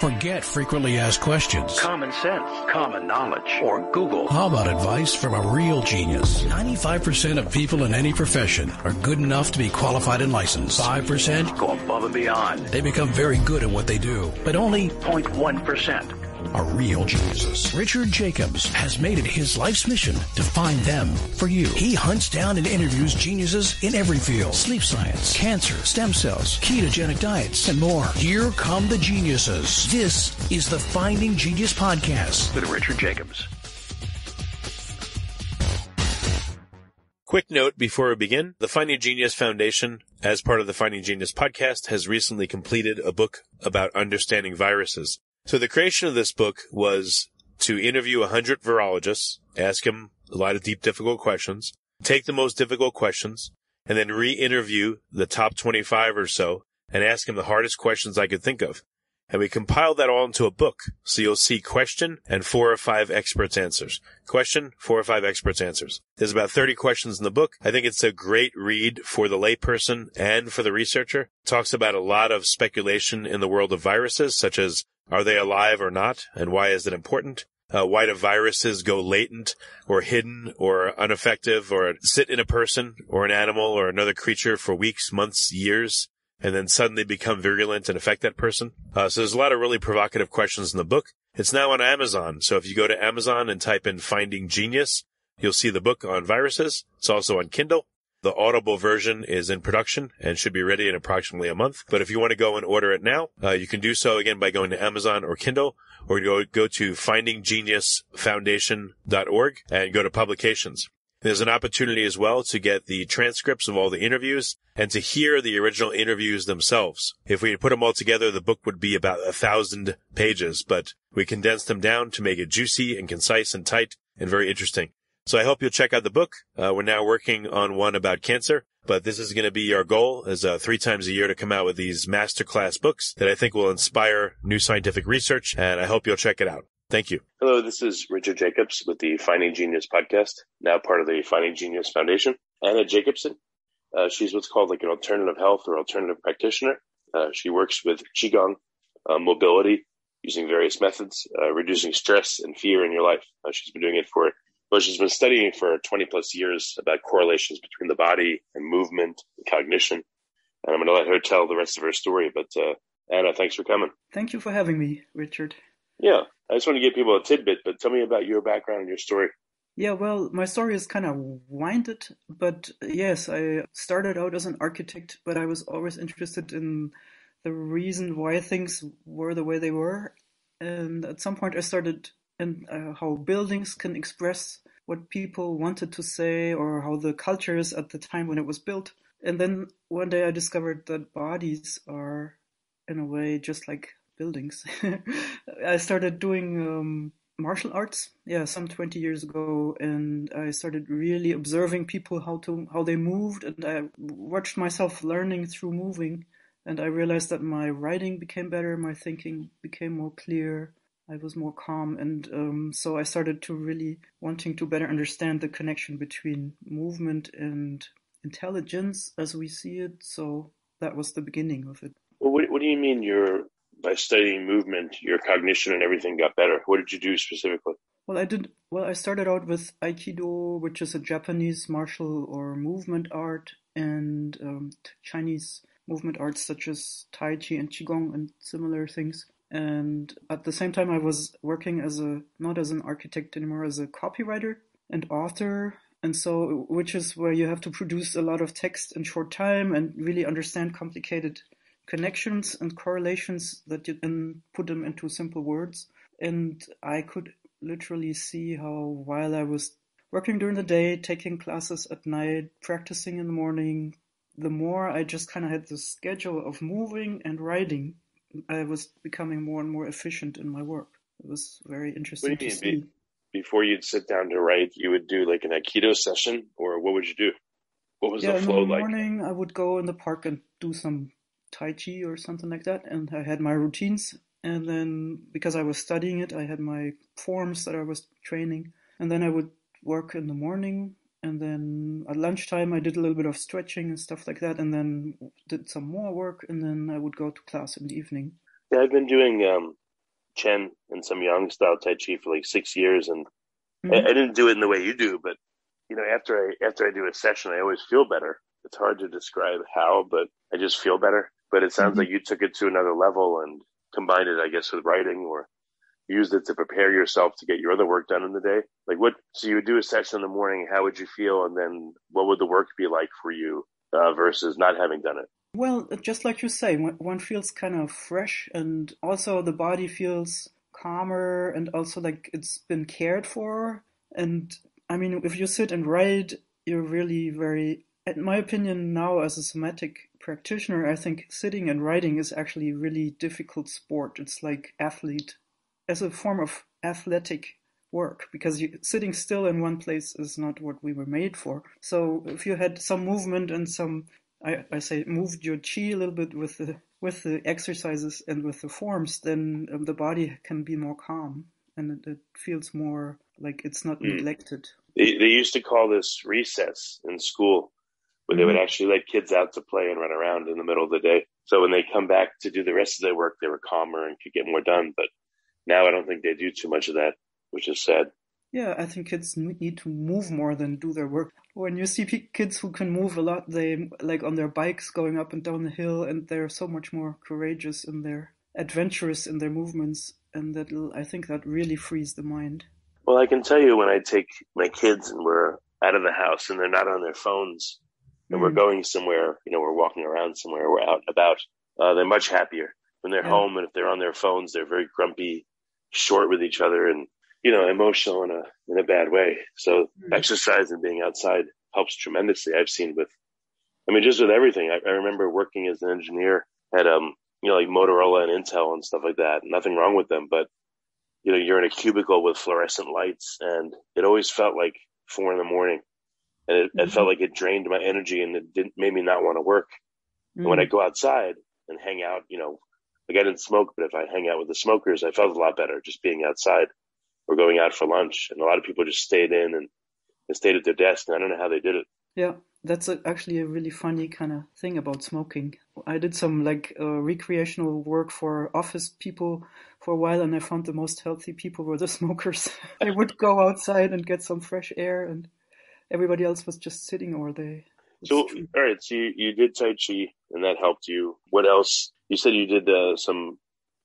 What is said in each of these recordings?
Forget frequently asked questions. Common sense, common knowledge, or Google. How about advice from a real genius? 95% of people in any profession are good enough to be qualified and licensed. 5% go above and beyond. They become very good at what they do, but only 0.1% a real Jesus. Richard Jacobs has made it his life's mission to find them for you. He hunts down and interviews geniuses in every field sleep science, cancer, stem cells, ketogenic diets, and more. Here come the geniuses. This is the Finding Genius Podcast with Richard Jacobs. Quick note before we begin. The Finding Genius Foundation, as part of the Finding Genius podcast, has recently completed a book about understanding viruses. So the creation of this book was to interview 100 virologists, ask them a lot of deep, difficult questions, take the most difficult questions, and then re-interview the top 25 or so and ask them the hardest questions I could think of. And we compiled that all into a book. So you'll see question and four or five experts answers. Question, four or five experts answers. There's about 30 questions in the book. I think it's a great read for the layperson and for the researcher. It talks about a lot of speculation in the world of viruses, such as are they alive or not, and why is it important? Uh, why do viruses go latent or hidden or ineffective or sit in a person or an animal or another creature for weeks, months, years, and then suddenly become virulent and affect that person? Uh, so there's a lot of really provocative questions in the book. It's now on Amazon. So if you go to Amazon and type in Finding Genius, you'll see the book on viruses. It's also on Kindle. The Audible version is in production and should be ready in approximately a month. But if you want to go and order it now, uh, you can do so again by going to Amazon or Kindle or go, go to findinggeniusfoundation.org and go to publications. There's an opportunity as well to get the transcripts of all the interviews and to hear the original interviews themselves. If we had put them all together, the book would be about a thousand pages, but we condensed them down to make it juicy and concise and tight and very interesting. So I hope you'll check out the book. Uh, we're now working on one about cancer, but this is going to be our goal is uh, three times a year to come out with these masterclass books that I think will inspire new scientific research. And I hope you'll check it out. Thank you. Hello, this is Richard Jacobs with the Finding Genius podcast, now part of the Finding Genius Foundation. Anna Jacobson, uh, she's what's called like an alternative health or alternative practitioner. Uh, she works with Qigong, uh, mobility, using various methods, uh, reducing stress and fear in your life. she's been doing it for Bush has been studying for 20 plus years about correlations between the body and movement and cognition. And I'm going to let her tell the rest of her story. But uh, Anna, thanks for coming. Thank you for having me, Richard. Yeah, I just want to give people a tidbit, but tell me about your background and your story. Yeah, well, my story is kind of winded, but yes, I started out as an architect, but I was always interested in the reason why things were the way they were. And at some point, I started in uh, how buildings can express what people wanted to say or how the culture is at the time when it was built. And then one day I discovered that bodies are, in a way, just like buildings. I started doing um, martial arts, yeah, some 20 years ago, and I started really observing people how to how they moved, and I watched myself learning through moving, and I realized that my writing became better, my thinking became more clear, I was more calm, and um, so I started to really wanting to better understand the connection between movement and intelligence as we see it. So that was the beginning of it. Well, what, what do you mean? Your by studying movement, your cognition and everything got better. What did you do specifically? Well, I did. Well, I started out with Aikido, which is a Japanese martial or movement art, and um, Chinese movement arts such as Tai Chi and Qigong and similar things. And at the same time, I was working as a, not as an architect anymore, as a copywriter and author. And so, which is where you have to produce a lot of text in short time and really understand complicated connections and correlations that you can put them into simple words. And I could literally see how while I was working during the day, taking classes at night, practicing in the morning, the more I just kind of had this schedule of moving and writing I was becoming more and more efficient in my work. It was very interesting to mean? see. Be- before you'd sit down to write, you would do like an Aikido session, or what would you do? What was yeah, the flow in the morning, like? I would go in the park and do some Tai Chi or something like that, and I had my routines. And then because I was studying it, I had my forms that I was training, and then I would work in the morning and then at lunchtime I did a little bit of stretching and stuff like that, and then did some more work, and then I would go to class in the evening. Yeah, I've been doing um, Chen and some Yang style Tai Chi for like six years, and mm-hmm. I, I, didn't do it in the way you do, but you know, after I after I do a session, I always feel better. It's hard to describe how, but I just feel better. But it sounds mm-hmm. like you took it to another level and combined it, I guess, with writing or use it to prepare yourself to get your other work done in the day? Like what? So you would do a session in the morning. How would you feel? And then what would the work be like for you uh, versus not having done it? Well, just like you say, one feels kind of fresh, and also the body feels calmer, and also like it's been cared for. And I mean, if you sit and write, you're really very, in my opinion, now as a somatic practitioner, I think sitting and writing is actually really difficult sport. It's like athlete as a form of athletic work because you, sitting still in one place is not what we were made for. So if you had some movement and some, I, I say, moved your chi a little bit with the with the exercises and with the forms, then um, the body can be more calm and it, it feels more like it's not mm. neglected. They, they, used to call this recess in school, where mm they would hmm. actually let kids out to play and run around in the middle of the day. So when they come back to do the rest of their work, they were calmer and could get more done. But now I don't think they do too much of that, which is sad. Yeah, I think kids need to move more than do their work. When you see kids who can move a lot, they like on their bikes going up and down the hill, and they're so much more courageous in their adventurous in their movements, and that I think that really frees the mind. Well, I can tell you when I take my kids and we're out of the house and they're not on their phones and mm. we're going somewhere, you know, we're walking around somewhere, we're out and about, uh, they're much happier when they're yeah. home. And if they're on their phones, they're very grumpy short with each other and you know emotional in a in a bad way. So mm-hmm. exercise and being outside helps tremendously. I've seen with, I mean, just with everything. I, I remember working as an engineer at um you know like Motorola and Intel and stuff like that. Nothing wrong with them, but you know you're in a cubicle with fluorescent lights, and it always felt like four in the morning, and it, mm-hmm. it felt mm-hmm. like it drained my energy and it didn't made me not want to work. Mm-hmm. And when I mm-hmm. go outside and hang out, you know, like I didn't smoke, but if I hang out with the smokers, I felt a lot better just being outside or going out for lunch. And a lot of people just stayed in and, and stayed at their desk. And I don't know how they did it. Yeah, that's a, actually a really funny kind of thing about smoking. I did some like uh, recreational work for office people for a while, and I found the most healthy people were the smokers. they would go outside and get some fresh air, and everybody else was just sitting or they. So, all right, so you, you did Tai Chi, and that helped you. What else you said you did uh, some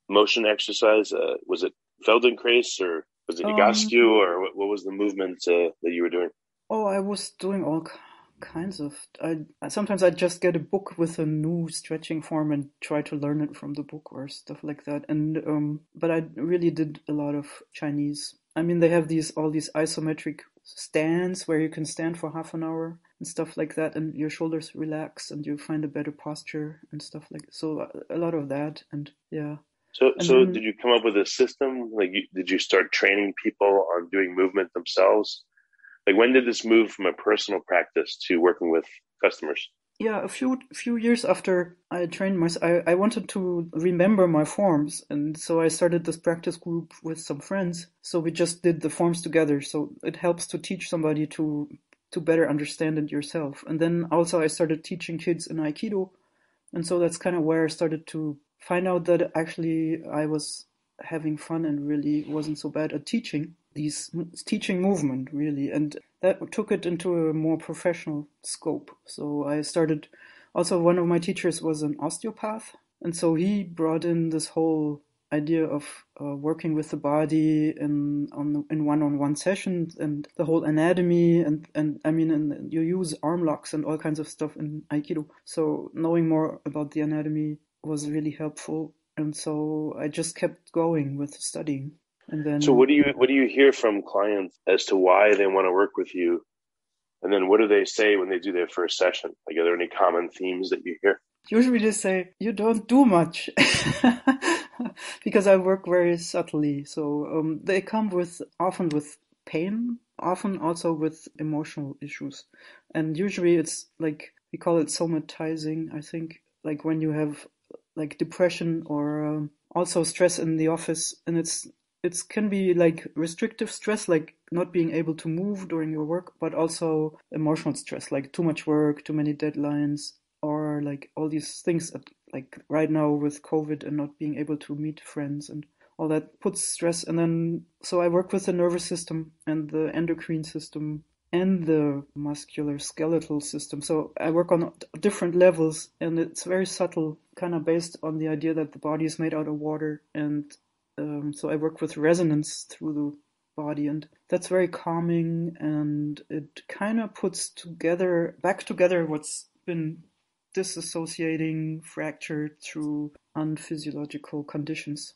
motion exercise. Uh, was it Feldenkrais or was it Igascu um, or what, what, was the movement uh, that you were doing? Oh, I was doing all kinds of. I sometimes I just get a book with a new stretching form and try to learn it from the book or stuff like that. And um, but I really did a lot of Chinese. I mean, they have these all these isometric stands where you can stand for half an hour and stuff like that and your shoulders relax and you find a better posture and stuff like so a lot of that and yeah so and so then, did you come up with a system like you, did you start training people on doing movement themselves like when did this move from a personal practice to working with customers yeah a few few years after i trained myself I, I wanted to remember my forms and so i started this practice group with some friends so we just did the forms together so it helps to teach somebody to to better understand it yourself. And then also I started teaching kids in Aikido. And so that's kind of where I started to find out that actually I was having fun and really wasn't so bad at teaching these teaching movement really. And that took it into a more professional scope. So I started also one of my teachers was an osteopath. And so he brought in this whole idea of uh, working with the body in on in one-on-one sessions and the whole anatomy and and I mean and you use arm locks and all kinds of stuff in aikido so knowing more about the anatomy was really helpful and so I just kept going with studying and then So what do you what do you hear from clients as to why they want to work with you and then what do they say when they do their first session like are there any common themes that you hear Usually they say you don't do much because I work very subtly. So um, they come with often with pain, often also with emotional issues, and usually it's like we call it somatizing. I think like when you have like depression or um, also stress in the office, and it's it can be like restrictive stress, like not being able to move during your work, but also emotional stress, like too much work, too many deadlines, or like all these things that like right now with COVID and not being able to meet friends and all that puts stress. And then, so I work with the nervous system and the endocrine system and the muscular skeletal system. So I work on different levels and it's very subtle, kind of based on the idea that the body is made out of water. And um, so I work with resonance through the body and that's very calming and it kind of puts together back together what's been disassociating fracture through unphysiological conditions.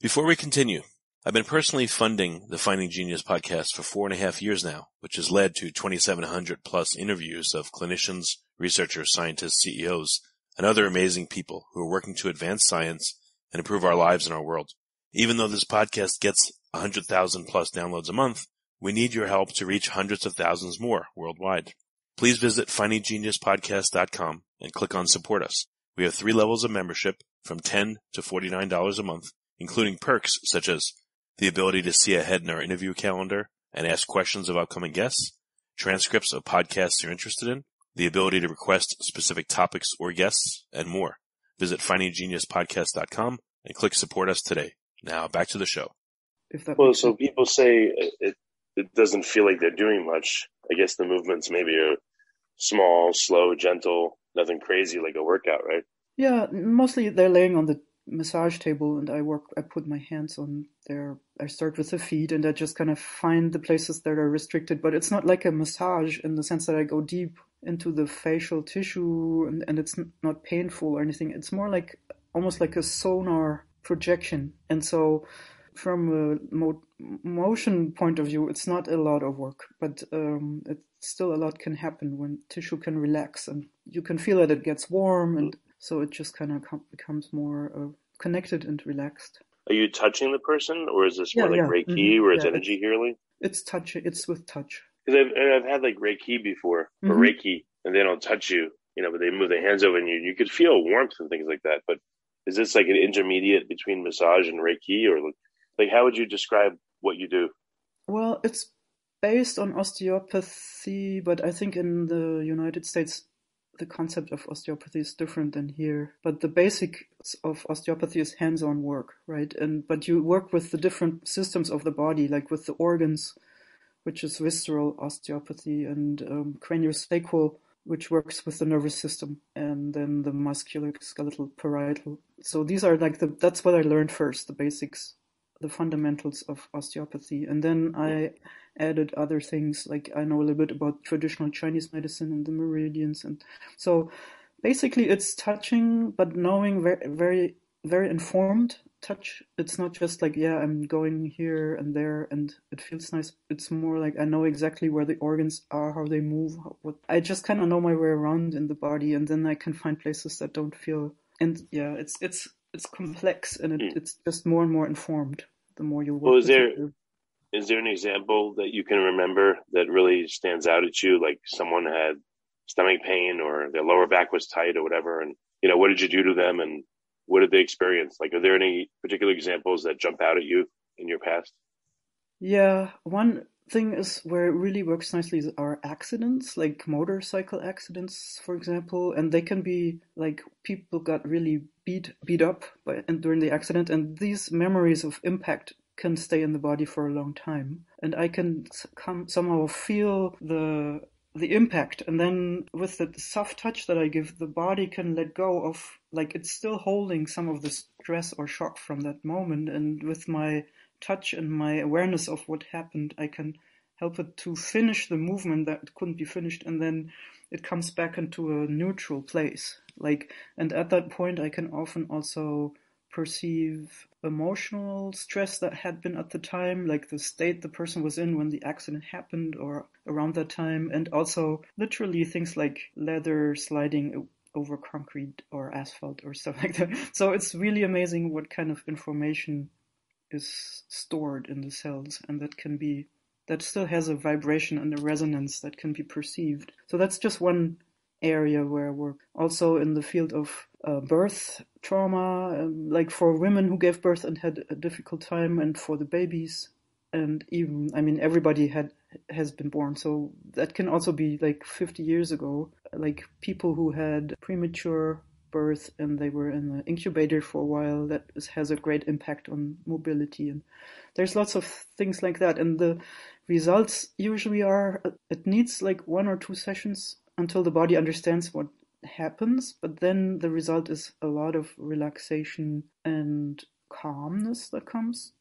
Before we continue, I've been personally funding the Finding Genius podcast for four and a half years now, which has led to 2,700 plus interviews of clinicians, researchers, scientists, CEOs, and other amazing people who are working to advance science and improve our lives and our world. Even though this podcast gets 100,000 plus downloads a month, we need your help to reach hundreds of thousands more worldwide please visit findinggeniuspodcast.com and click on support us. We have three levels of membership from 10 to $49 a month, including perks such as the ability to see ahead in our interview calendar and ask questions of upcoming guests, transcripts of podcasts you're interested in, the ability to request specific topics or guests, and more. Visit findinggeniuspodcast.com and click support us today. Now back to the show. well, so people say it, it doesn't feel like they're doing much. I guess the movements maybe are small, slow, gentle, nothing crazy like a workout, right? Yeah, mostly they're laying on the massage table and I work, I put my hands on their, I start with the feet and I just kind of find the places that are restricted, but it's not like a massage in the sense that I go deep into the facial tissue and, and it's not painful or anything. It's more like almost like a sonar projection. And so from a mo- motion point of view, it's not a lot of work, but um, it, still a lot can happen when tissue can relax and you can feel that it gets warm and so it just kind of com- becomes more uh, connected and relaxed. Are you touching the person or is this yeah, more like yeah. Reiki mm-hmm. or it's yeah, energy it's, healing? It's touch. It's with touch. Because I've, I've had like Reiki before or mm-hmm. Reiki and they don't touch you, you know, but they move their hands over and you, you could feel warmth and things like that. But is this like an intermediate between massage and Reiki or like, like how would you describe what you do? Well, it's based on osteopathy, but I think in the United States the concept of osteopathy is different than here. But the basics of osteopathy is hands-on work, right? And but you work with the different systems of the body, like with the organs, which is visceral osteopathy, and um, craniosacral, which works with the nervous system, and then the muscular, skeletal, parietal. So these are like the that's what I learned first, the basics the fundamentals of osteopathy. And then I added other things, like I know a little bit about traditional Chinese medicine and the meridians. And so basically, it's touching, but knowing very, very, very informed touch. It's not just like, yeah, I'm going here and there and it feels nice. It's more like I know exactly where the organs are, how they move, what. I just kind of know my way around in the body and then I can find places that don't feel. And yeah, it's, it's, it's complex and it, mm. it's just more and more informed the more you work. Well, is there there an example that you can remember that really stands out at you? Like someone had stomach pain or their lower back was tight or whatever, and you know what did you do to them and what did they experience? Like, are there any particular examples that jump out at you in your past? Yeah, one thing is where it really works nicely are accidents, like motorcycle accidents, for example, and they can be like people got really beat beat up by and during the accident, and these memories of impact can stay in the body for a long time, and I can come, somehow feel the the impact and then with the soft touch that i give the body can let go of like it's still holding some of the stress or shock from that moment and with my touch and my awareness of what happened, I can help it to finish the movement that couldn't be finished and then it comes back into a neutral place like and at that point i can often also perceive emotional stress that had been at the time like the state the person was in when the accident happened or around that time and also literally things like leather sliding over concrete or asphalt or stuff like that so it's really amazing what kind of information is stored in the cells and that can be that still has a vibration and a resonance that can be perceived. So that's just one area where I work. Also in the field of uh, birth trauma, um, like for women who gave birth and had a difficult time, and for the babies, and even I mean everybody had has been born. So that can also be like 50 years ago, like people who had premature birth and they were in an incubator for a while that has a great impact on mobility and there's lots of things like that and the results usually are uh, it needs like one or two sessions until the body understands what happens but then the result is a lot of relaxation and calmness that comes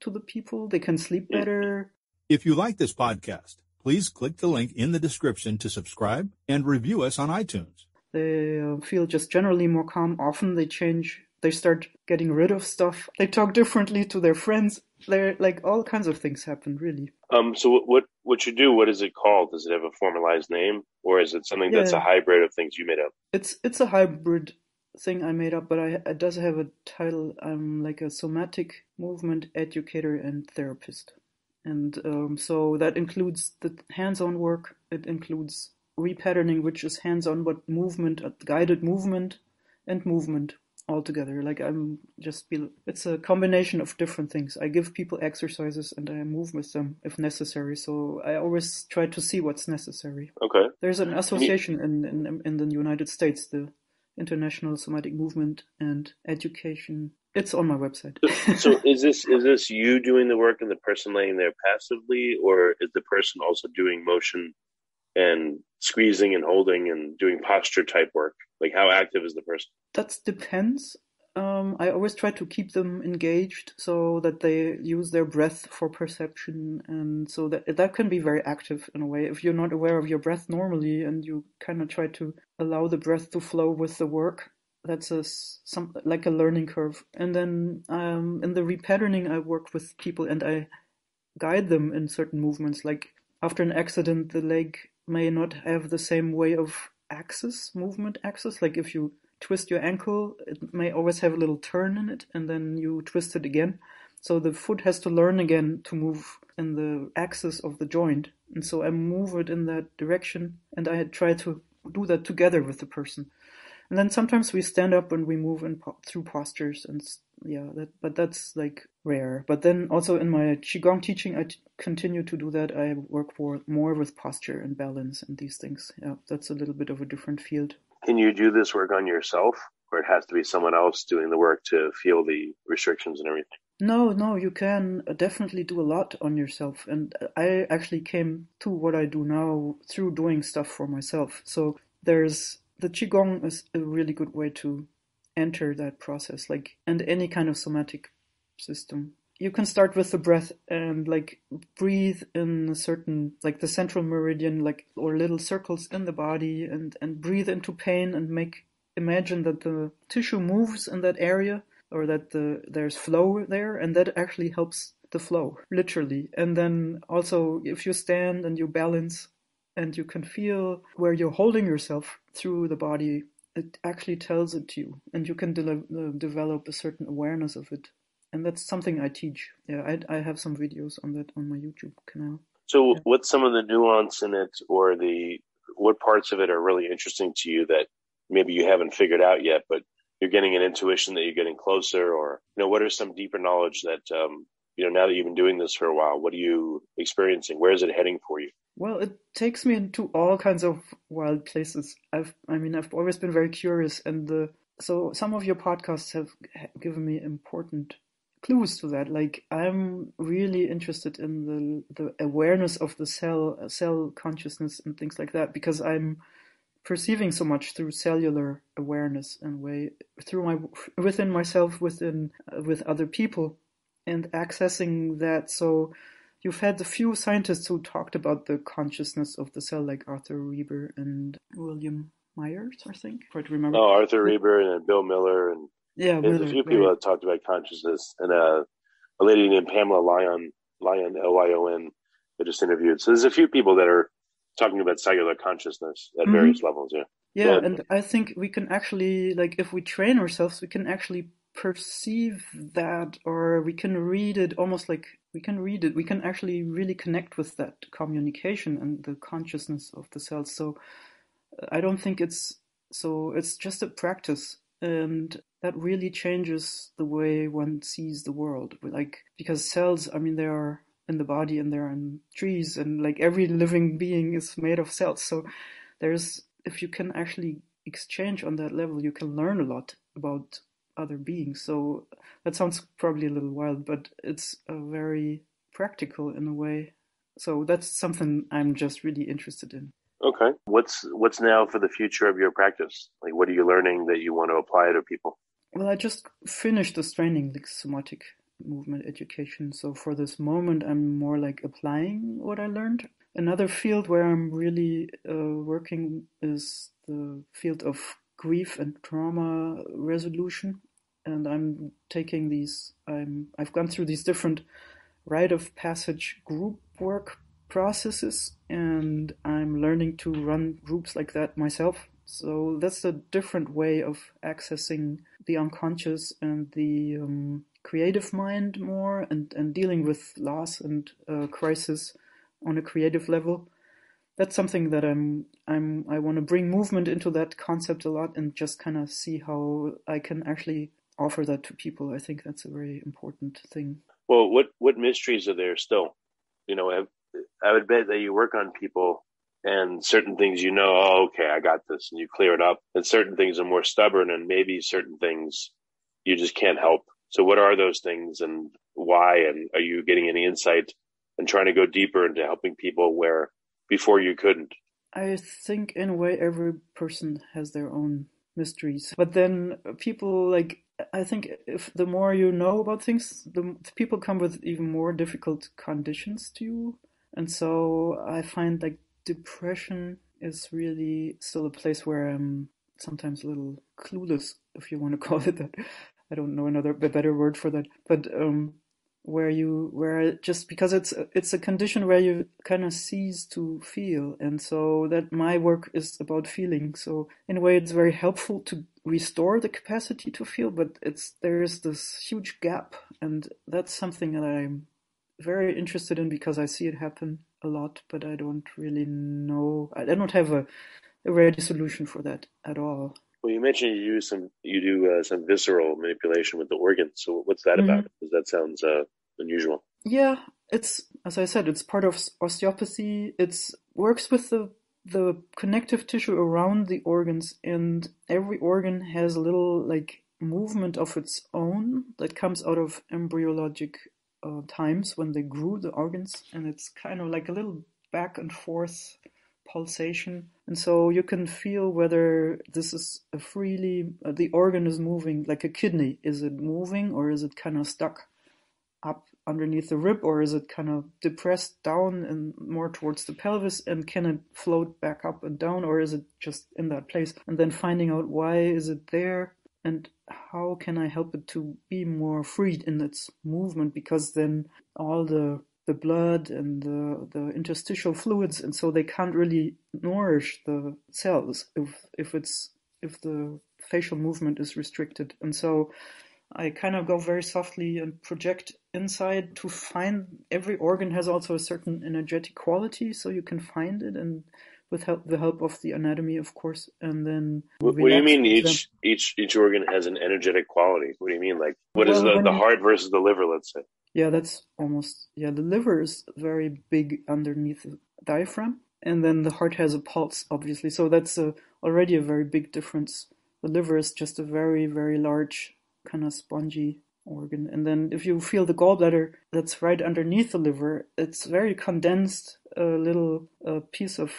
to the people they can sleep better if you like this podcast please click the link in the description to subscribe and review us on iTunes they uh, feel just generally more calm. Often they change, they start getting rid of stuff. They talk differently to their friends. They're like all kinds of things happen, really. Um. So what what you do? What is it called? Does it have a formalized name, or is it something yeah. that's a hybrid of things you made up? It's it's a hybrid thing I made up, but I, it does have a title. I'm um, like a somatic movement educator and therapist. And um, so that includes the hands on work, it includes repatterning, which is hands-on, but movement, uh, guided movement, and movement altogether. Like I'm just, it's a combination of different things. I give people exercises and I move with them if necessary. So I always try to see what's necessary. Okay. There's an association in, in, in the United States, the International Somatic Movement and Education. It's on my website. so, so is this is this you doing the work and the person laying there passively, or is the person also doing motion and squeezing and holding and doing posture type work? Like how active is the person? That depends. Um, I always try to keep them engaged so that they use their breath for perception, and so that that can be very active in a way. If you're not aware of your breath normally, and you kind of try to allow the breath to flow with the work, that's a some like a learning curve. And then um, in the repatterning, I work with people and I guide them in certain movements, like after an accident, the leg may not have the same way of axis, movement axis. Like if you twist your ankle, it may always have a little turn in it, and then you twist it again. So the foot has to learn again to move in the axis of the joint. And so I move it in that direction, and I try to do that together with the person. And then sometimes we stand up and we move in po- through postures, and yeah, that, but that's like rare. But then also in my qigong teaching, I t- continue to do that. I work for more with posture and balance and these things. Yeah, that's a little bit of a different field. Can you do this work on yourself, or it has to be someone else doing the work to feel the restrictions and everything? No, no, you can uh, definitely do a lot on yourself. And uh, I actually came to what I do now through doing stuff for myself. So there's the qigong is a really good way to enter that process like and any kind of somatic system. You can start with the breath and like breathe in a certain like the central meridian, like or little circles in the body, and and breathe into pain and make imagine that the tissue moves in that area or that the, there's flow there, and that actually helps the flow literally. And then also if you stand and you balance and you can feel where you're holding yourself through the body it actually tells it to you, and you can de- uh, develop a certain awareness of it and that's something I teach. Yeah, I, I have some videos on that on my YouTube canal. So, yeah. what's some of the nuance in it, or the what parts of it are really interesting to you that maybe you haven't figured out yet, but you're getting an intuition that you're getting closer, or you know, what are some deeper knowledge that um, you know now that you've been doing this for a while, what are you experiencing? Where is it heading for you? Well, it takes me into all kinds of wild places. I've, I mean, I've always been very curious, and the so some of your podcasts have given me important clues to that. Like I'm really interested in the the awareness of the cell cell consciousness and things like that because I'm perceiving so much through cellular awareness and way through my within myself within uh, with other people and accessing that so you've had a few scientists who talked about the consciousness of the cell like arthur reber and william myers i think quite remember oh, arthur reber and bill miller and yeah, there's really, a few people that talked about consciousness, and uh, a lady named Pamela Lyon, Lyon L Y O N, that just interviewed. So there's a few people that are talking about cellular consciousness at mm-hmm. various levels. yeah. yeah, and I think we can actually like if we train ourselves, we can actually perceive that, or we can read it almost like we can read it. We can actually really connect with that communication and the consciousness of the cells. So uh, I don't think it's so. It's just a practice and that really changes the way one sees the world. Like because cells, I mean, they are in the body and they're in trees, and like every living being is made of cells. So there's if you can actually exchange on that level, you can learn a lot about other beings. So that sounds probably a little wild, but it's very practical in a way. So that's something I'm just really interested in. Okay. What's what's now for the future of your practice? Like what are you learning that you want to apply to people? Well, I just finished this training, like somatic movement education. So for this moment, I'm more like applying what I learned. Another field where I'm really uh, working is the field of grief and trauma resolution. And I'm taking these, I'm, I've gone through these different rite of passage group work processes and I'm learning to run groups like that myself. So that's a different way of accessing the unconscious and the um, creative mind more and, and dealing with loss and uh, crisis on a creative level. That's something that I'm I'm I want to bring movement into that concept a lot and just kind of see how I can actually offer that to people. I think that's a very important thing. Well, what what mysteries are there still? You know, have I would bet that you work on people and certain things you know, oh, okay, I got this, and you clear it up. And certain things are more stubborn, and maybe certain things you just can't help. So, what are those things, and why? And are you getting any insight and trying to go deeper into helping people where before you couldn't? I think, in a way, every person has their own mysteries. But then people like I think if the more you know about things, the, the people come with even more difficult conditions to you and so I find like depression is really still a place where I'm sometimes a little clueless, if you want to call it that. I don't know another a better word for that, but um, where you where just because it's it's a condition where you kind of cease to feel, and so that my work is about feeling. So in a way, it's very helpful to restore the capacity to feel, but it's there is this huge gap, and that's something that I'm very interested in because I see it happen a lot, but I don't really know. I don't have a, a ready solution for that at all. Well, you mentioned you do some you do uh, some visceral manipulation with the organs. So what's that mm-hmm. about? Because that sounds uh, unusual. Yeah, it's as I said, it's part of osteopathy. It works with the the connective tissue around the organs, and every organ has a little like movement of its own that comes out of embryologic uh, times when they grew the organs, and it's kind of like a little back and forth pulsation. And so you can feel whether this is a freely, uh, the organ is moving, like a kidney. Is it moving or is it kind of stuck up underneath the rib or is it kind of depressed down and more towards the pelvis? And can it float back up and down or is it just in that place? And then finding out why is it there? and how can I help it to be more freed in its movement? Because then all the the blood and the, the interstitial fluids, and so they can't really nourish the cells if if it's if the facial movement is restricted. And so I kind of go very softly and project inside to find every organ has also a certain energetic quality, so you can find it and with help, the help of the anatomy, of course, and then. What, do you mean each them. each each organ has an energetic quality? What do you mean? Like what well, is the, the heart versus the liver? Let's say. Yeah, that's almost yeah. The liver is very big underneath the diaphragm, and then the heart has a pulse, obviously. So that's a, already a very big difference. The liver is just a very very large kind of spongy organ. And then if you feel the gallbladder that's right underneath the liver, it's very condensed a uh, little uh, piece of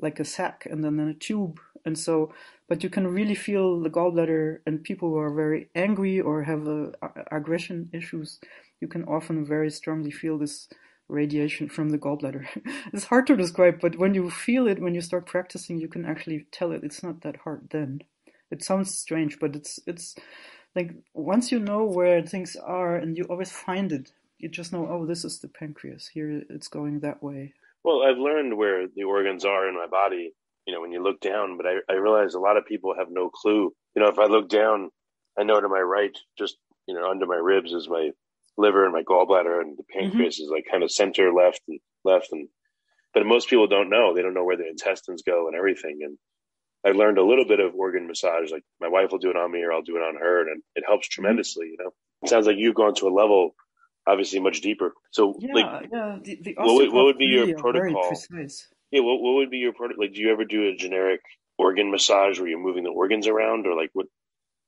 like a sac and then a tube and so but you can really feel the gallbladder and people who are very angry or have uh, aggression issues you can often very strongly feel this radiation from the gallbladder it's hard to describe but when you feel it when you start practicing you can actually tell it it's not that hard then it sounds strange but it's it's like once you know where things are and you always find it you just know oh this is the pancreas here it's going that way well, I've learned where the organs are in my body, you know, when you look down, but I, I realize a lot of people have no clue. You know, if I look down, I know to my right, just, you know, under my ribs is my liver and my gallbladder and the mm-hmm. pancreas mm-hmm. is like kind of center left and left. And, but most people don't know. They don't know where the intestines go and everything. And I learned a little bit of organ massage. Like my wife will do it on me or I'll do it on her. And it helps mm-hmm. tremendously, you know. It sounds like you've gone to a level obviously much deeper. So yeah, like, yeah, the, the what, would, what would be your protocol? Yeah, what, what would be your protocol? Like, do you ever do a generic organ massage where you're moving the organs around, or like what?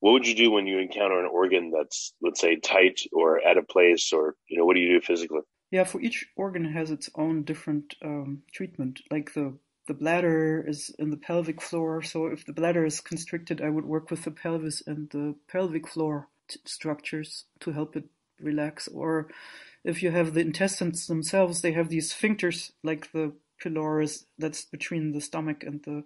What would you do when you encounter an organ that's, let's say, tight or out of place, or you know, what do you do physically? Yeah, for each organ has its own different um, treatment. Like the the bladder is in the pelvic floor, so if the bladder is constricted, I would work with the pelvis and the pelvic floor t- structures to help it relax. Or if you have the intestines themselves, they have these sphincters like the pylorus that's between the stomach and the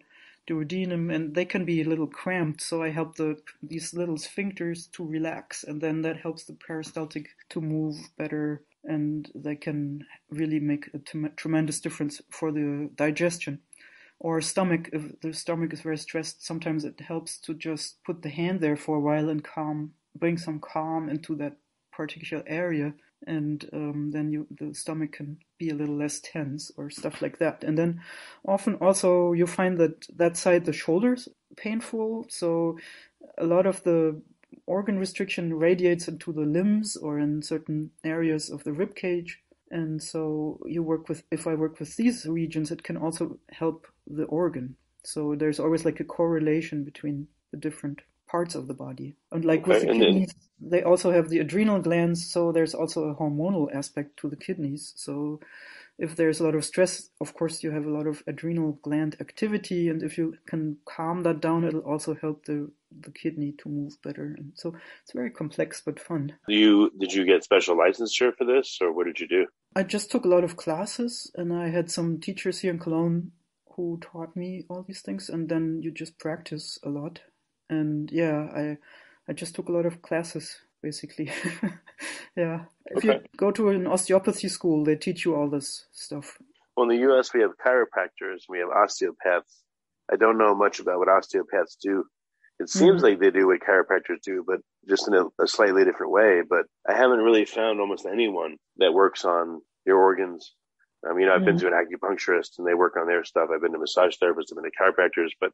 duodenum, and they can be a little cramped. So I help the these little sphincters to relax, and then that helps the peristaltic to move better, and they can really make a t- tremendous difference for the digestion. Or stomach, if the stomach is very stressed, sometimes it helps to just put the hand there for a while and calm, bring some calm into that particular area and um, then you, the stomach can be a little less tense or stuff like that. And then often also you find that that side, the shoulders, painful. So a lot of the organ restriction radiates into the limbs or in certain areas of the rib cage. And so you work with, if I work with these regions, it can also help the organ. So there's always like a correlation between the different parts of the body. And like okay. with the kidneys, then... they also have the adrenal glands, so there's also a hormonal aspect to the kidneys. So if there's a lot of stress, of course you have a lot of adrenal gland activity, and if you can calm that down, it'll also help the the kidney to move better. And so it's very complex but fun. You did you get special licensure for this, or what did you do? I just took a lot of classes, and I had some teachers here in Cologne who taught me all these things, and then you just practice a lot and yeah, I I just took a lot of classes basically. yeah, okay. if you go to an osteopathy school, they teach you all this stuff. Well, in the U.S., we have chiropractors, we have osteopaths. I don't know much about what osteopaths do. It seems mm-hmm. like they do what chiropractors do, but just in a, a slightly different way. But I haven't really found almost anyone that works on your organs I um, mean, I've mm-hmm. been to an acupuncturist and they work on their stuff. I've been to massage therapists, I've been to chiropractors, but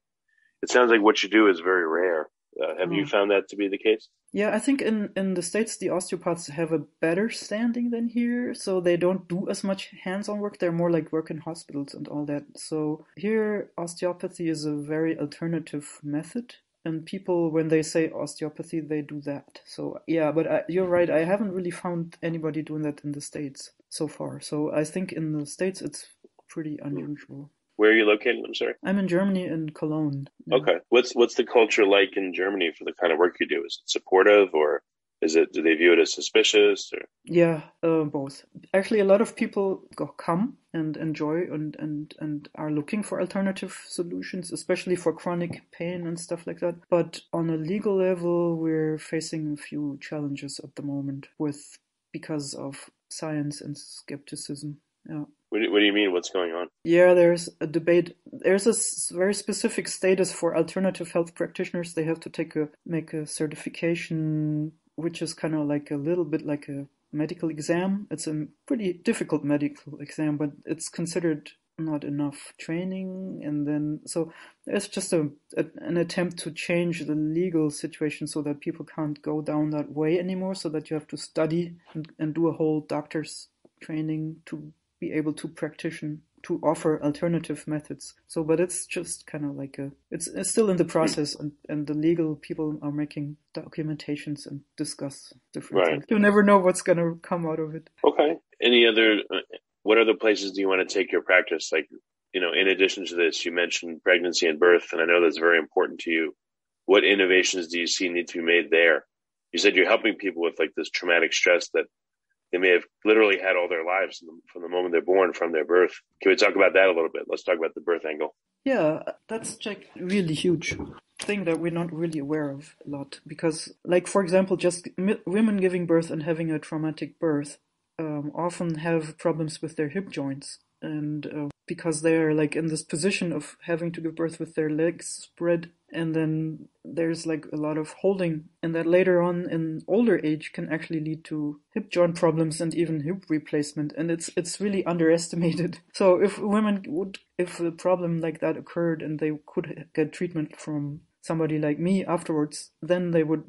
it sounds like what you do is very rare. Uh, have mm. you found that to be the case? Yeah, I think in, in the States, the osteopaths have a better standing than here. So they don't do as much hands on work. They're more like work in hospitals and all that. So here, osteopathy is a very alternative method. And people, when they say osteopathy, they do that. So yeah, but I, uh, you're right. I haven't really found anybody doing that in the States so far. So I think in the States, it's pretty unusual. Mm. Where are you located? I'm sorry. I'm in Germany in Cologne. Okay. What's what's the culture like in Germany for the kind of work you do? Is it supportive or is it do they view it as suspicious or? Yeah, uh, both. Actually, a lot of people go, come and enjoy and and and are looking for alternative solutions, especially for chronic pain and stuff like that. But on a legal level, we're facing a few challenges at the moment with because of science and skepticism. Yeah. What do, you mean? What's going on? Yeah, there's a debate. There's a very specific status for alternative health practitioners. They have to take a make a certification, which is kind of like a little bit like a medical exam. It's a pretty difficult medical exam, but it's considered not enough training and then so it's just a, a, an attempt to change the legal situation so that people can't go down that way anymore so that you have to study and, and do a whole doctor's training to be able to practition to offer alternative methods. So, but it's just kind of like a, it's, it's still in the process, and, and the legal people are making documentations and discuss different right. things. You never know what's going to come out of it. Okay. Any other, uh, what other places do you want to take your practice? Like, you know, in addition to this, you mentioned pregnancy and birth, and I know that's very important to you. What innovations do you see need to be made there? You said you're helping people with like this traumatic stress that they may have literally had all their lives from the moment they're born, from their birth. Can we talk about that a little bit? Let's talk about the birth angle. Yeah, that's like really huge thing that we're not really aware of a lot because, like for example, just m- women giving birth and having a traumatic birth um, often have problems with their hip joints, and uh, because they are like in this position of having to give birth with their legs spread and then there's like a lot of holding and that later on in older age can actually lead to hip joint problems and even hip replacement and it's it's really underestimated so if women would if a problem like that occurred and they could get treatment from somebody like me afterwards then they would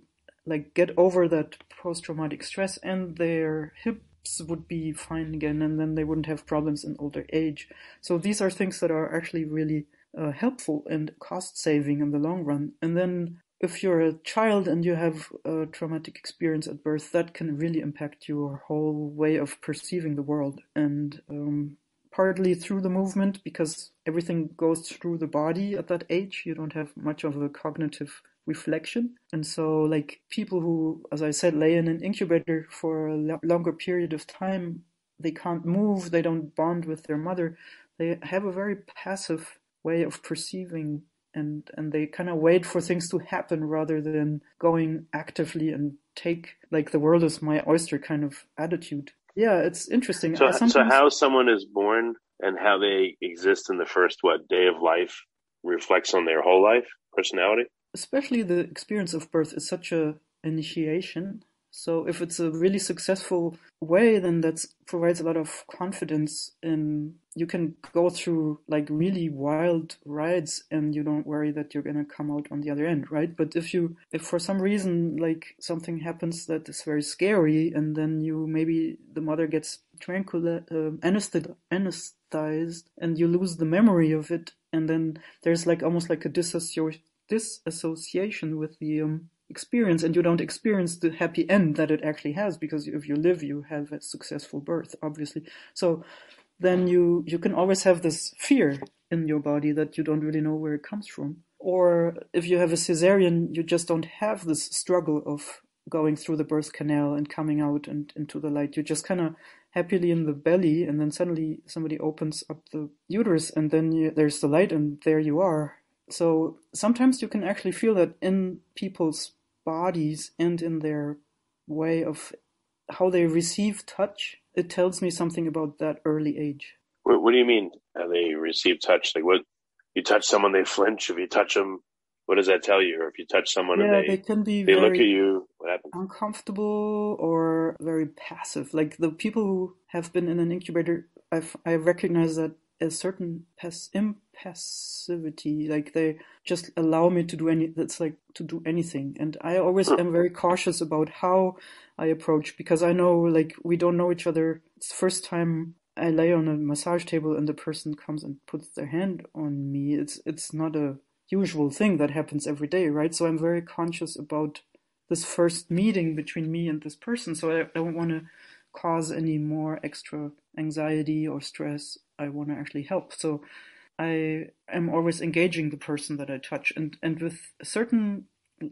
like get over that post traumatic stress and their hip would be fine again and then they wouldn't have problems in older age. So these are things that are actually really uh, helpful and cost saving in the long run. And then if you're a child and you have a traumatic experience at birth, that can really impact your whole way of perceiving the world. And um, partly through the movement, because everything goes through the body at that age, you don't have much of a cognitive reflection. And so, like people who, as I said, lay in an incubator for a lo- longer period of time, they can't move, they don't bond with their mother. They have a very passive way of perceiving and and they kind of wait for things to happen rather than going actively and take like the world is my oyster kind of attitude. Yeah, it's interesting. So, Sometimes... so how someone is born and how they exist in the first what day of life reflects on their whole life personality especially the experience of birth is such a initiation. So if it's a really successful way, then that provides a lot of confidence and you can go through like really wild rides and you don't worry that you're going to come out on the other end, right? But if you, if for some reason like something happens that is very scary and then you maybe the mother gets tranquil, uh, um, anesthetized and you lose the memory of it and then there's like almost like a dissociation disassociation with the um, experience and you don't experience the happy end that it actually has because if you live you have a successful birth obviously so then you you can always have this fear in your body that you don't really know where it comes from or if you have a cesarean you just don't have this struggle of going through the birth canal and coming out and into the light you're just kind of happily in the belly and then suddenly somebody opens up the uterus and then you, there's the light and there you are so sometimes you can actually feel that in people's bodies and in their way of how they receive touch. It tells me something about that early age. What, what do you mean? they receive touch? Like what? You touch someone, they flinch. If you touch them, what does that tell you? Or if you touch someone, yeah, and they, they can be they look at you. What happens? Uncomfortable or very passive. Like the people who have been in an incubator, I've, I recognize that a certain pass- impassivity. Like they just allow me to do any. That's like to do anything, and I always hmm. am very cautious about how I approach because I know like we don't know each other. It's first time I lay on a massage table and the person comes and puts their hand on me. It's it's not a usual thing that happens every day, right? So I'm very conscious about this first meeting between me and this person. So I don't want to cause any more extra anxiety or stress. I want to actually help. So I am always engaging the person that I touch. And, and with certain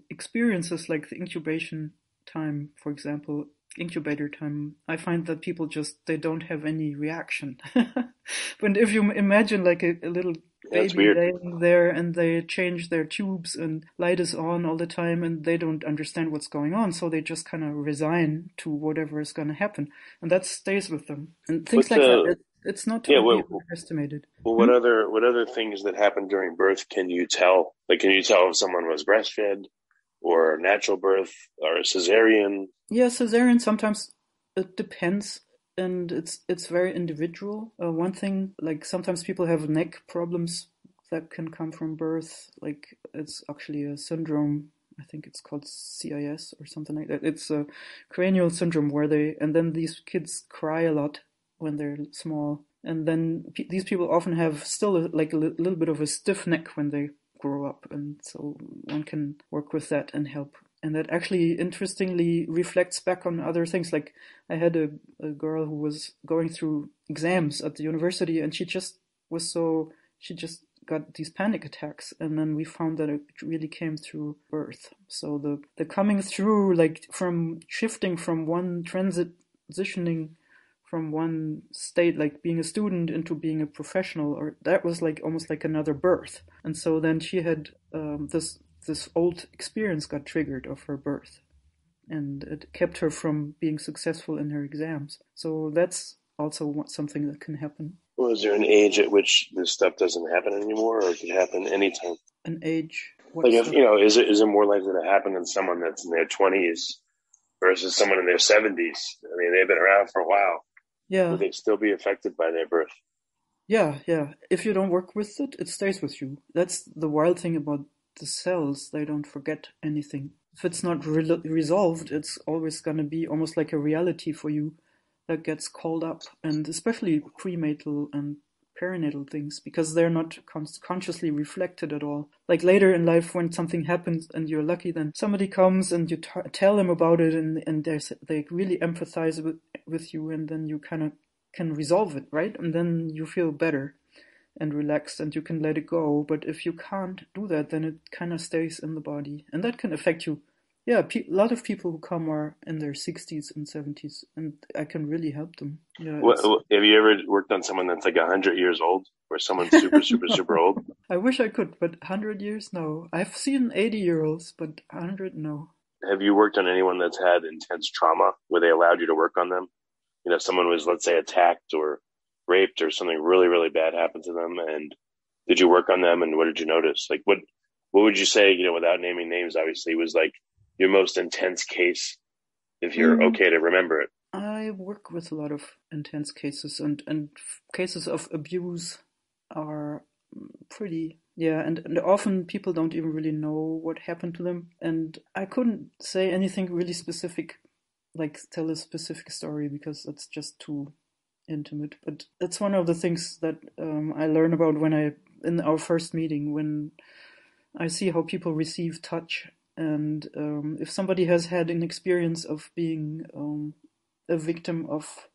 experiences like the incubation time, for example, incubator time, I find that people just, they don't have any reaction. but if you imagine like a, a little baby weird. laying there and they change their tubes and light is on all the time and they don't understand what's going on. So they just kind of resign to whatever is going to happen. And that stays with them. And things like that. it's not totally yeah, well, underestimated. Well, what hmm? other what other things that happen during birth can you tell? Like, can you tell if someone was breastfed or natural birth or cesarean? Yeah, cesarean. Sometimes it depends and it's it's very individual. Uh, one thing, like sometimes people have neck problems that can come from birth. Like it's actually a syndrome. I think it's called CIS or something like that. It's a cranial syndrome where they and then these kids cry a lot when they're small, and then p- these people often have still a, like a little bit of a stiff neck when they grow up, and so one can work with that and help and that actually interestingly reflects back on other things. Like I had a, a girl who was going through exams at the university, and she just was so she just got these panic attacks and then we found that it really came through birth so the the coming through like from shifting from one transitioning from one state like being a student into being a professional or that was like almost like another birth and so then she had um, this this old experience got triggered of her birth and it kept her from being successful in her exams. So that's also something that can happen. Well, is there an age at which this stuff doesn't happen anymore, or it could happen anytime? An age, like if, you know, is it is it more likely to happen in someone that's in their twenties versus someone in their seventies? I mean, they've been around for a while. Yeah, would they still be affected by their birth? Yeah, yeah. If you don't work with it, it stays with you. That's the wild thing about the cells they don't forget anything if it's not re- resolved it's always going to be almost like a reality for you that gets called up and especially prenatal and perinatal things because they're not con- consciously reflected at all like later in life when something happens and you're lucky then somebody comes and you t- tell them about it and, and they really empathize with, with you and then you kind of can resolve it right and then you feel better and relaxed and you can let it go. But if you can't do that, then it kind of stays in the body and that can affect you. Yeah, a lot of people who come are in their 60s and 70s, and I can really help them. Yeah, well, have you ever worked on someone that's like 100 years old or someone super, super, no. super old? I wish I could, but 100 years, no. I've seen 80 year olds, but 100, no. Have you worked on anyone that's had intense trauma where they allowed you to work on them? You know, someone was, let's say, attacked or raped or something really really bad happened to them and did you work on them and what did you notice like what what would you say you know without naming names obviously was like your most intense case if you're mm. okay to remember it i work with a lot of intense cases and and cases of abuse are pretty yeah and, and often people don't even really know what happened to them and i couldn't say anything really specific like tell a specific story because it's just too intimate. But that's one of the things that um, I learn about when I in our first meeting when I see how people receive touch. And um, if somebody has had an experience of being um, a victim of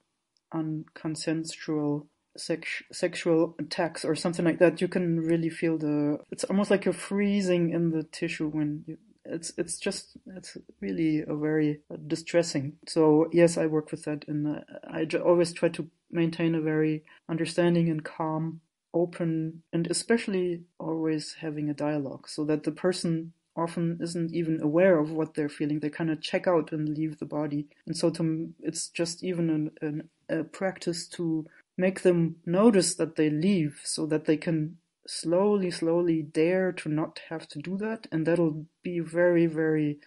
unconsensual sex- sexual attacks or something like that, you can really feel the. It's almost like you're freezing in the tissue when you. It's it's just it's really a very distressing. So yes, I work with that, and I always try to maintain a very understanding and calm, open, and especially always having a dialogue so that the person often isn't even aware of what they're feeling. They kind of check out and leave the body. And so to, it's just even an, an, a practice to make them notice that they leave so that they can slowly, slowly dare to not have to do that. And that'll be very, very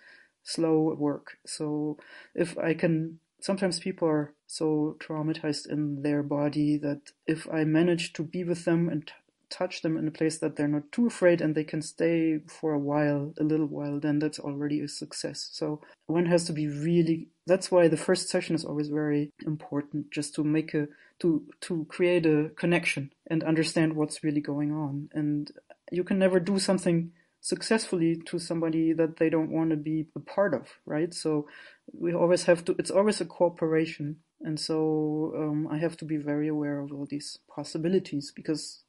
slow work. So if I can sometimes people are so traumatized in their body that if I manage to be with them and t- touch them in a place that they're not too afraid and they can stay for a while, a little while, then that's already a success. So one has to be really that's why the first session is always very important just to make a to to create a connection and understand what's really going on and you can never do something successfully to somebody that they don't want to be a part of, right? So we always have to. It's always a cooperation, and so um, I have to be very aware of all these possibilities because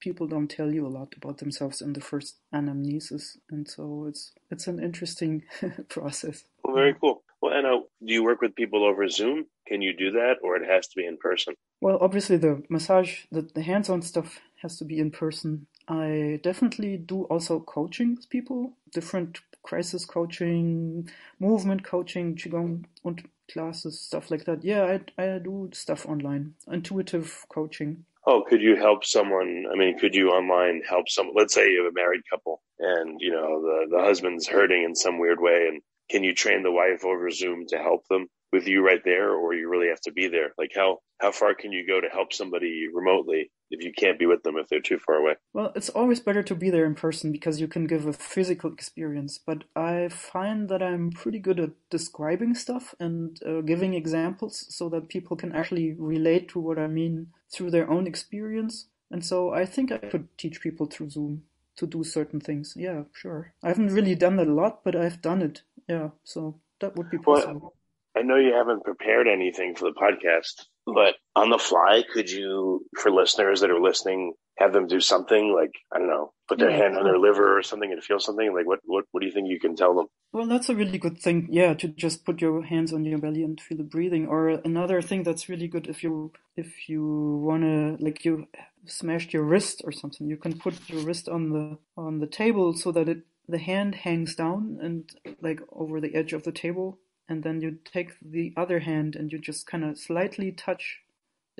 people don't tell you a lot about themselves in the first anamnesis, and so it's it's an interesting process. Well, very cool. Well, Anna, do you work with people over Zoom? Can you do that, or it has to be in person? Well, obviously, the massage, the, the hands-on stuff has to be in person. I definitely do also coaching with people, different crisis coaching, movement coaching, Qigong und classes, stuff like that. Yeah, I, I do stuff online, intuitive coaching. Oh, could you help someone? I mean, could you online help someone? Let's say you have a married couple and, you know, the, the husband's hurting in some weird way. And can you train the wife over Zoom to help them? with you right there or you really have to be there like how how far can you go to help somebody remotely if you can't be with them if they're too far away well it's always better to be there in person because you can give a physical experience but i find that i'm pretty good at describing stuff and uh, giving examples so that people can actually relate to what i mean through their own experience and so i think i could teach people through zoom to do certain things yeah sure i haven't really done that a lot but i've done it yeah so that would be possible well, I know you haven't prepared anything for the podcast, but on the fly, could you, for listeners that are listening, have them do something like I don't know, put their yeah. hand on their liver or something and feel something? Like what, what, what do you think you can tell them? Well, that's a really good thing. Yeah, to just put your hands on your belly and feel the breathing. Or another thing that's really good if you if you wanna like you smashed your wrist or something, you can put your wrist on the on the table so that it the hand hangs down and like over the edge of the table and then you take the other hand and you just kind of slightly touch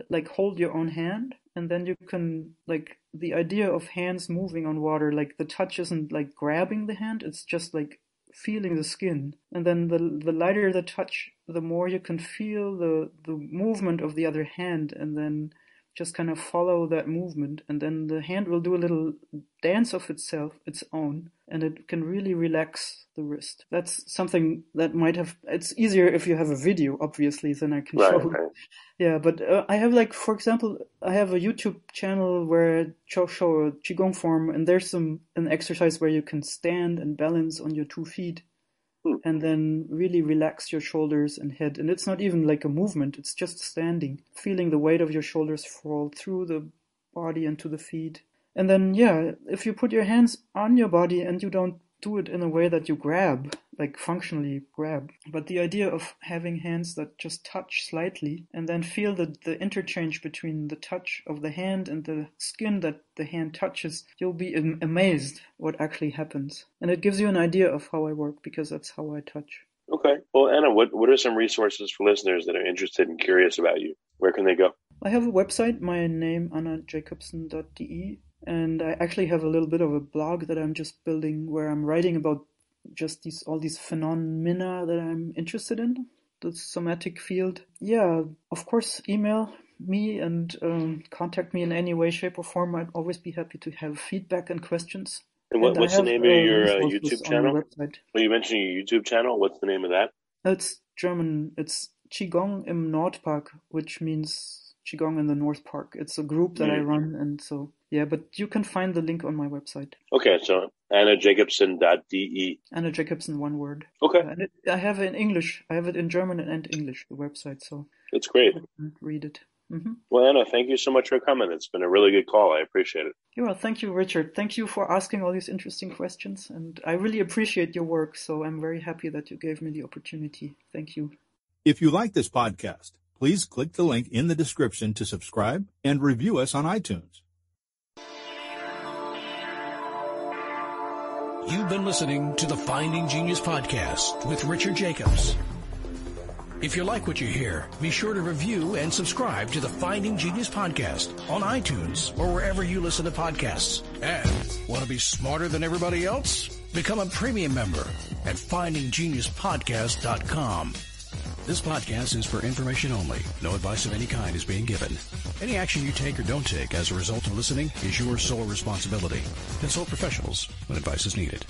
like hold your own hand and then you can like the idea of hands moving on water like the touch isn't like grabbing the hand it's just like feeling the skin and then the the lighter the touch the more you can feel the the movement of the other hand and then just kind of follow that movement and then the hand will do a little dance of itself its own and it can really relax the wrist that's something that might have it's easier if you have a video obviously than i can right, show right. yeah but uh, i have like for example i have a youtube channel where show show qigong form and there's some an exercise where you can stand and balance on your two feet Hmm. and then really relax your shoulders and head. And it's not even like a movement, it's just standing, feeling the weight of your shoulders fall through the body and to the feet. And then, yeah, if you put your hands on your body and you don't do it in a way that you grab, like functionally grab. But the idea of having hands that just touch slightly and then feel the, the interchange between the touch of the hand and the skin that the hand touches, you'll be amazed what actually happens. And it gives you an idea of how I work because that's how I touch. Okay. Well, Anna, what, what are some resources for listeners that are interested and curious about you? Where can they go? I have a website, my name, annajacobson.de, and I actually have a little bit of a blog that I'm just building where I'm writing about just these all these phenomena that I'm interested in the somatic field. Yeah, of course, email me and um, contact me in any way, shape, or form. I'd always be happy to have feedback and questions. And, what, and what's the name of uh, your uh, YouTube channel? Website. Well, you mentioned your YouTube channel. What's the name of that? It's German. It's Qigong im Nordpark, which means Qigong in the North Park. It's a group that mm-hmm. I mm. run, and so yeah. But you can find the link on my website. Okay, so annajacobson.de. Anna Jacobson, one word. Okay. and it, I have it in English. I have it in German and English. The website, so it's great. Read it. Mm-hmm. Well, Anna, thank you so much for coming. It's been a really good call. I appreciate it. You are. thank you, Richard. Thank you for asking all these interesting questions. And I really appreciate your work. So I'm very happy that you gave me the opportunity. Thank you. If you like this podcast, please click the link in the description to subscribe and review us on iTunes. You've been listening to the Finding Genius podcast with Richard Jacobs. If you like what you hear, be sure to review and subscribe to the Finding Genius podcast on iTunes or wherever you listen to podcasts. And want to be smarter than everybody else? Become a premium member at findinggeniuspodcast.com. This podcast is for information only. No advice of any kind is being given. Any action you take or don't take as a result of listening is your sole responsibility. Consult professionals when advice is needed.